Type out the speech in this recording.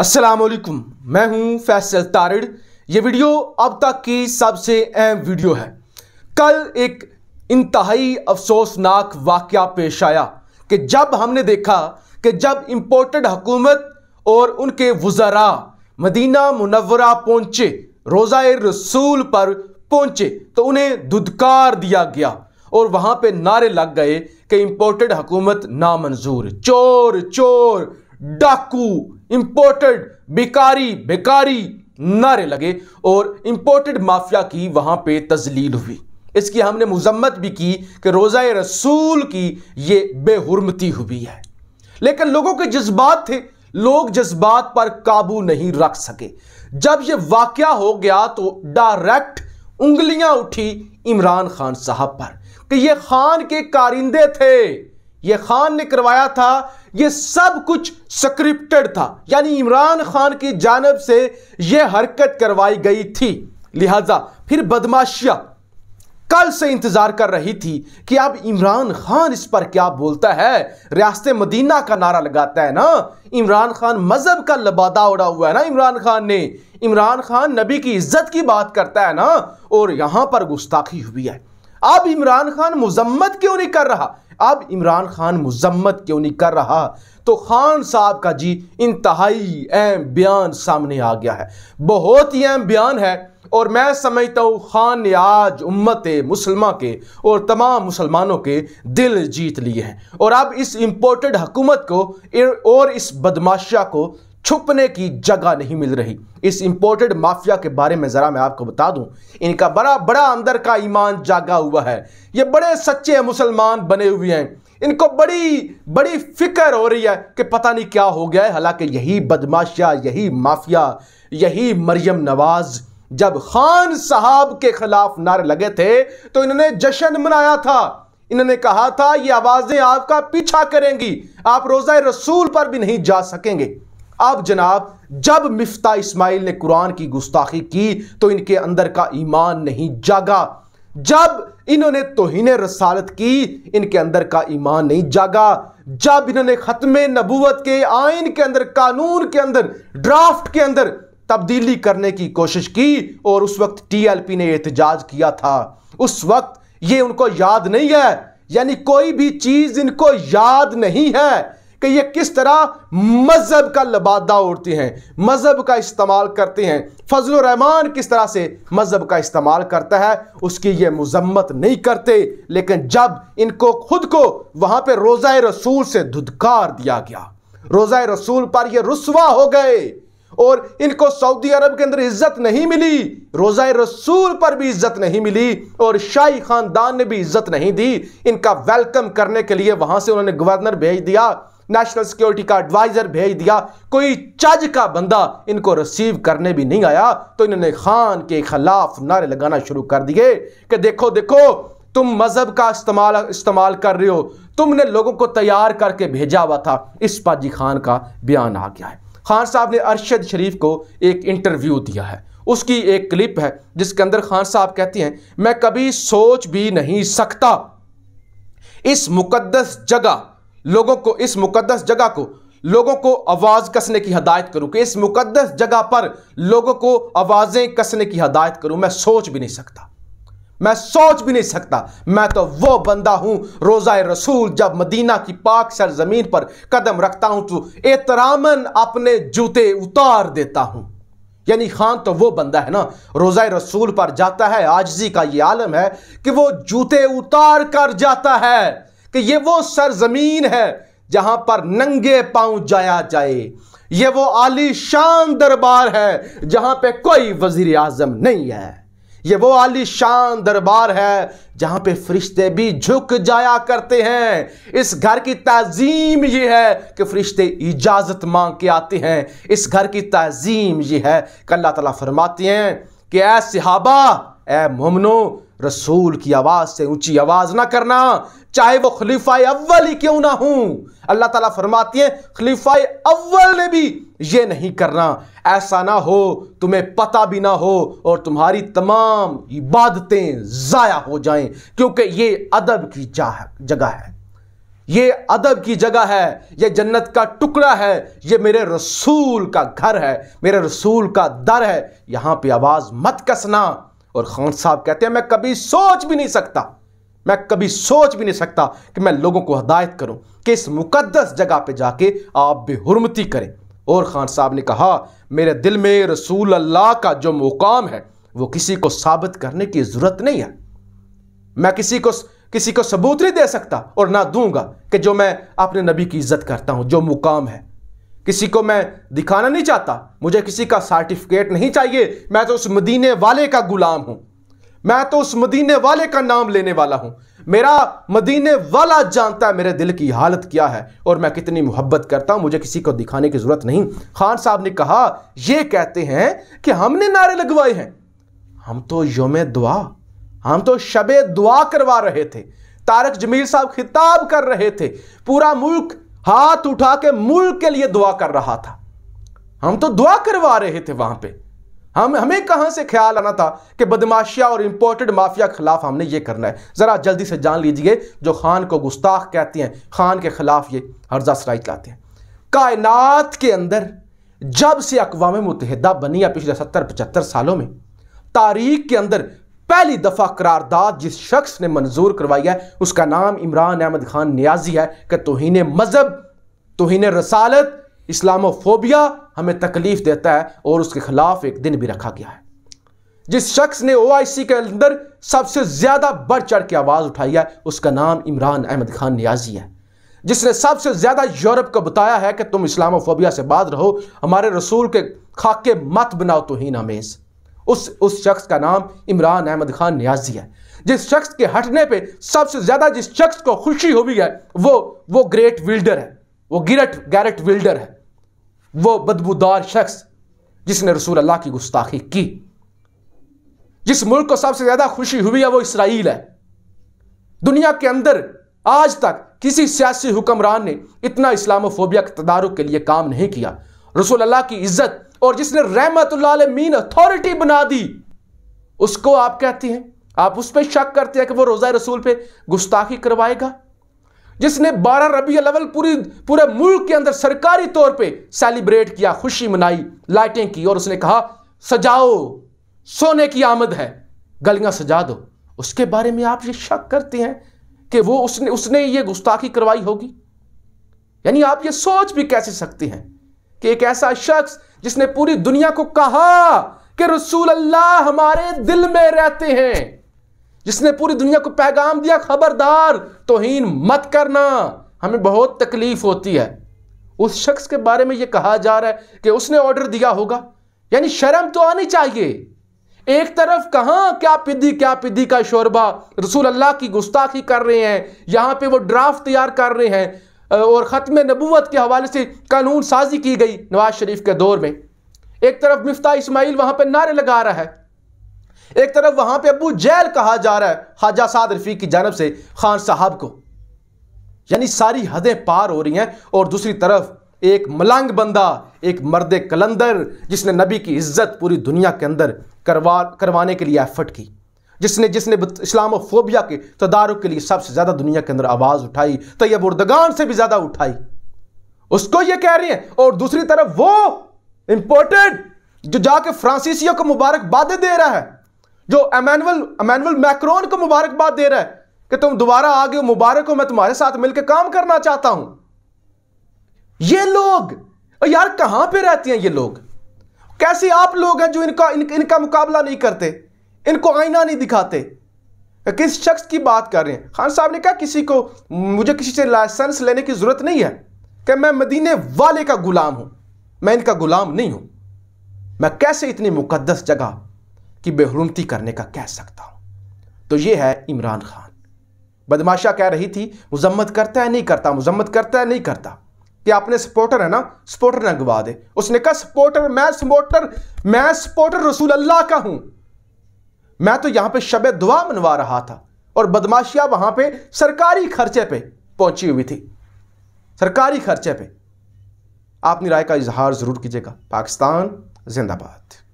अस्सलाम वालेकुम मैं हूं फैसल तारड़ ये वीडियो अब तक की सबसे अहम वीडियो है कल एक इंतहाई अफसोसनाक वाक़ पेश आया कि जब हमने देखा कि जब इम्पोर्टेड हुकूमत और उनके वज़रा मदीना मुनवरा पहुँचे रोज़ा रसूल पर पहुँचे तो उन्हें दुदकार दिया गया और वहाँ पे नारे लग गए कि इम्पोर्टेड हकूमत नामंजूर चोर चोर डाकू इंपोर्टेड बिकारी बेकारी नारे लगे और इंपोर्टेड माफिया की वहां पे तजलील हुई इसकी हमने मजम्मत भी की कि रोज़ा रसूल की ये बेहरमती हुई है लेकिन लोगों के जज्बात थे लोग जज्बात पर काबू नहीं रख सके जब ये वाक़ हो गया तो डायरेक्ट उंगलियां उठी इमरान खान साहब पर कि ये खान के कारिंदे थे ये खान ने करवाया था ये सब कुछ सक्रिप्टेड था यानी इमरान खान की जानब से यह हरकत करवाई गई थी लिहाजा फिर बदमाशिया कल से इंतज़ार कर रही थी कि अब इमरान खान इस पर क्या बोलता है रियासत मदीना का नारा लगाता है ना इमरान खान मज़हब का लबादा उड़ा हुआ है ना इमरान खान ने इमरान खान नबी की इज्जत की बात करता है ना और यहां पर गुस्ताखी हुई है अब इमरान खान मुजम्मत क्यों नहीं कर रहा अब इमरान खान मजम्मत क्यों नहीं कर रहा तो खान साहब का जी इंतहाई अहम बयान सामने आ गया है बहुत ही अहम बयान है और मैं समझता हूँ खान ने आज उम्मत मुसलमा के और तमाम मुसलमानों के दिल जीत लिए हैं और अब इस इम्पोर्टेड हुकूमत को और इस बदमाशा को छुपने की जगह नहीं मिल रही इस इंपोर्टेड माफिया के बारे में ज़रा मैं आपको बता दूं इनका बड़ा बड़ा अंदर का ईमान जागा हुआ है ये बड़े सच्चे मुसलमान बने हुए हैं इनको बड़ी बड़ी फिक्र हो रही है कि पता नहीं क्या हो गया है हालांकि यही बदमाशिया यही माफिया यही मरियम नवाज़ जब खान साहब के खिलाफ नारे लगे थे तो इन्होंने जश्न मनाया था इन्होंने कहा था ये आवाज़ें आपका पीछा करेंगी आप रोज़ा रसूल पर भी नहीं जा सकेंगे अब जनाब जब मिफ्ता इस्माइल ने कुरान की गुस्ताखी की तो इनके अंदर का ईमान नहीं जागा जब इन्होंने तोहिने रसालत की इनके अंदर का ईमान नहीं जागा जब इन्होंने ख़त्म नबूवत के आइन के अंदर कानून के अंदर ड्राफ्ट के अंदर तब्दीली करने की कोशिश की और उस वक्त टीएलपी ने एहतजाज किया था उस वक्त ये उनको याद नहीं है यानी कोई भी चीज़ इनको याद नहीं है कि ये किस तरह मज़हब का लबादा उड़ती हैं मज़हब का इस्तेमाल करती हैं फजल रहमान किस तरह से मज़हब का इस्तेमाल करता है उसकी ये मजम्मत नहीं करते लेकिन जब इनको खुद को वहां पर रोज़ा रसूल से धुदकार दिया गया रोज़ा रसूल पर यह रसवा हो गए और इनको सऊदी अरब के अंदर इज्जत नहीं मिली रोज़ा रसूल पर भी इज्जत नहीं मिली और शाही खानदान ने भी इज्जत नहीं दी इनका वेलकम करने के लिए वहां से उन्होंने गवर्नर भेज दिया नेशनल सिक्योरिटी का एडवाइजर भेज दिया कोई चज का बंदा इनको रिसीव करने भी नहीं आया तो इन्होंने खान के खिलाफ नारे लगाना शुरू कर दिए कि देखो देखो तुम मज़हब का इस्तेमाल इस्तेमाल कर रहे हो तुमने लोगों को तैयार करके भेजा हुआ था इस पर जी खान का बयान आ गया है खान साहब ने अरशद शरीफ को एक इंटरव्यू दिया है उसकी एक क्लिप है जिसके अंदर खान साहब कहती हैं मैं कभी सोच भी नहीं सकता इस मुकद्दस जगह लोगों को इस मुकदस जगह को लोगों को आवाज़ कसने की हदायत करूं कि इस मुकदस जगह पर लोगों को आवाज़ें कसने की हदायत करूं मैं सोच भी नहीं सकता मैं सोच भी नहीं सकता मैं तो वो बंदा हूं रोज़ा रसूल जब मदीना की पाक सरजमीन पर कदम रखता हूं तो एतरामन अपने जूते उतार देता हूं यानी खान तो वो बंदा है ना रोज़ा रसूल पर जाता है आजजी का ये आलम है कि वो जूते उतार कर जाता है कि ये वो सरजमीन है जहां पर नंगे पांव जाया जाए ये वो आलीशान दरबार है जहां पे कोई वजीर आजम नहीं है ये वो आलीशान दरबार है जहां पे फरिश्ते भी झुक जाया करते हैं इस घर की तज़ीम ये है कि फरिश्ते इजाज़त मांग के आते हैं इस घर की तज़ीम ये है कि अल्लाह तला फरमाती हैं कि ऐ सिहाबा ए मोमनो रसूल की आवाज़ से ऊंची आवाज़ ना करना चाहे वो खलीफा अव्वल ही क्यों ना हूं अल्लाह ताला फरमाती है खलीफा अव्वल ने भी ये नहीं करना ऐसा ना हो तुम्हें पता भी ना हो और तुम्हारी तमाम इबादतें ज़ाया हो जाएं क्योंकि ये अदब की जगह है ये अदब की जगह है ये जन्नत का टुकड़ा है ये मेरे रसूल का घर है मेरे रसूल का दर है यहाँ पे आवाज़ मत कसना और खान साहब कहते हैं मैं कभी सोच भी नहीं सकता मैं कभी सोच भी नहीं सकता कि मैं लोगों को हदायत करूं कि इस मुकद्दस जगह पे जाके आप बेहरमती करें और खान साहब ने कहा मेरे दिल में रसूल अल्लाह का जो मुकाम है वो किसी को साबित करने की ज़रूरत नहीं है मैं किसी को किसी को सबूत नहीं दे सकता और ना दूंगा कि जो मैं अपने नबी की इज्जत करता हूं जो मुकाम है किसी को मैं दिखाना नहीं चाहता मुझे किसी का सर्टिफिकेट नहीं चाहिए मैं तो उस मदीने वाले का गुलाम हूं मैं तो उस मदीने वाले का नाम लेने वाला हूं मेरा मदीने वाला जानता है मेरे दिल की हालत क्या है और मैं कितनी मोहब्बत करता हूं मुझे किसी को दिखाने की जरूरत नहीं खान साहब ने कहा यह कहते हैं कि हमने नारे लगवाए हैं हम तो योम दुआ हम तो शबे दुआ करवा रहे थे तारक जमील साहब खिताब कर रहे थे पूरा मुल्क हाथ उठा के मुल्क के लिए दुआ कर रहा था हम तो दुआ करवा रहे थे वहां पे हम हमें कहां से ख्याल आना था कि बदमाशिया और इंपोर्टेड माफिया के खिलाफ हमने ये करना है ज़रा जल्दी से जान लीजिए जो खान को गुस्ताख कहती हैं खान के खिलाफ ये हर्जा सराई चलाते हैं कायनात के अंदर जब से अकवा मुतहदा बनी है पिछले सत्तर पचहत्तर सालों में तारीख के अंदर पहली दफ़ा करारदाद जिस शख्स ने मंजूर करवाई है उसका नाम इमरान अहमद खान न्याजी है कि तोहन मज़हब तोहन रसालत इस्लामोफोबिया हमें तकलीफ़ देता है और उसके ख़िलाफ़ एक दिन भी रखा गया है जिस शख्स ने ओ आई सी के अंदर सबसे ज़्यादा बढ़ चढ़ के आवाज़ उठाई है उसका नाम इमरान अहमद खान न्याजी है जिसने सबसे ज़्यादा यूरोप को बताया है कि तुम इस्लामोफोबिया से बात रहो हमारे रसूल के खाके मत बनाओ तोहन आमेज़ उस उस शख्स का नाम इमरान अहमद खान न्याजी है जिस शख्स के हटने पे सबसे ज़्यादा जिस शख्स को खुशी हुई है वो वो ग्रेट विल्डर है वो गिरट गैरट विल्डर है वो बदबूदार शख्स जिसने रसूल अल्लाह की गुस्ताखी की जिस मुल्क को सबसे ज़्यादा खुशी हुई है वो इसराइल है दुनिया के अंदर आज तक किसी सियासी हुक्मरान ने इतना इस्लामोफोबिया के तदारुक के लिए काम नहीं किया रसूल अल्लाह की इज्जत और जिसने रहमत मीन अथॉरिटी बना दी उसको आप कहती हैं आप उस पर शक करते हैं कि वो रोज़ा रसूल पे गुस्ताखी करवाएगा जिसने बारह रबी अवल पूरी पूरे मुल्क के अंदर सरकारी तौर पे सेलिब्रेट किया खुशी मनाई लाइटें की और उसने कहा सजाओ सोने की आमद है गलियां सजा दो उसके बारे में आप ये शक करते हैं कि वो उसने उसने ये गुस्ताखी करवाई होगी यानी आप ये सोच भी कैसे सकते हैं कि एक ऐसा शख्स जिसने पूरी दुनिया को कहा कि रसूल अल्लाह हमारे दिल में रहते हैं जिसने पूरी दुनिया को पैगाम दिया खबरदार तोहीन मत करना हमें बहुत तकलीफ होती है उस शख्स के बारे में यह कहा जा रहा है कि उसने ऑर्डर दिया होगा यानी शर्म तो आनी चाहिए एक तरफ कहा क्या पिदी क्या पिदी का शोरबा रसूल अल्लाह की गुस्ताखी कर रहे हैं यहां पे वो ड्राफ्ट तैयार कर रहे हैं और ख़त्म नबूत के हवाले से कानून साजी की गई नवाज शरीफ के दौर में एक तरफ मफ्ता इसमाइल वहाँ पर नारे लगा रहा है एक तरफ वहां पे अबू जैल कहा जा रहा है हाजा साद रफी की जानब से खान साहब को यानी सारी हदें पार हो रही हैं और दूसरी तरफ एक मलंग बंदा एक मर्द कलंदर जिसने नबी की इज्जत पूरी दुनिया के अंदर करवा करवाने के लिए एफर्ट की जिसने जिसने इस्लामोफोबिया के तदारक के लिए सबसे ज़्यादा दुनिया के अंदर आवाज़ उठाई तैयब उर्दगान से भी ज़्यादा उठाई उसको ये कह रही है और दूसरी तरफ वो इंपोर्टेंट जो जाके फ्रांसीसियों को मुबारकबाद दे रहा है जो अमैनुअल अमैनुअल मैक्रोन को मुबारकबाद दे रहा है कि तुम दोबारा आ गए मुबारक हो मैं तुम्हारे साथ मिलकर काम करना चाहता हूं ये लोग यार कहां पे रहती हैं ये लोग कैसे आप लोग हैं जो इनका इन, इनका मुकाबला नहीं करते इनको आईना नहीं दिखाते किस शख्स की बात कर रहे हैं खान साहब ने कहा किसी को मुझे किसी से लाइसेंस लेने की ज़रूरत नहीं है कि मैं मदीने वाले का गुलाम हूं मैं इनका गुलाम नहीं हूं मैं कैसे इतनी मुकदस जगह की बेहरमती करने का कह सकता हूं तो यह है इमरान खान बदमाशा कह रही थी मुजम्मत करता है नहीं करता मुजम्मत करता है नहीं करता कि आपने सपोर्टर है ना सपोर्टर ना गवा दे उसने कहा सपोर्टर मैं सपोर्टर मैं सपोर्टर रसूल अल्लाह का हूं मैं तो यहां पे शब दुआ मनवा रहा था और बदमाशिया वहां पे सरकारी खर्चे पे पहुंची हुई थी सरकारी खर्चे पे आपने राय का इजहार जरूर कीजिएगा पाकिस्तान जिंदाबाद